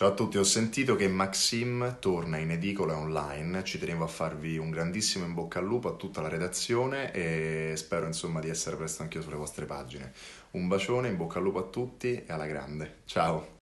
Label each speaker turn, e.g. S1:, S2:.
S1: Ciao a tutti, ho sentito che Maxim torna in edicola online, ci tenevo a farvi un grandissimo in bocca al lupo a tutta la redazione e spero insomma di essere presto anch'io sulle vostre pagine. Un bacione, in bocca al lupo a tutti e alla grande. Ciao!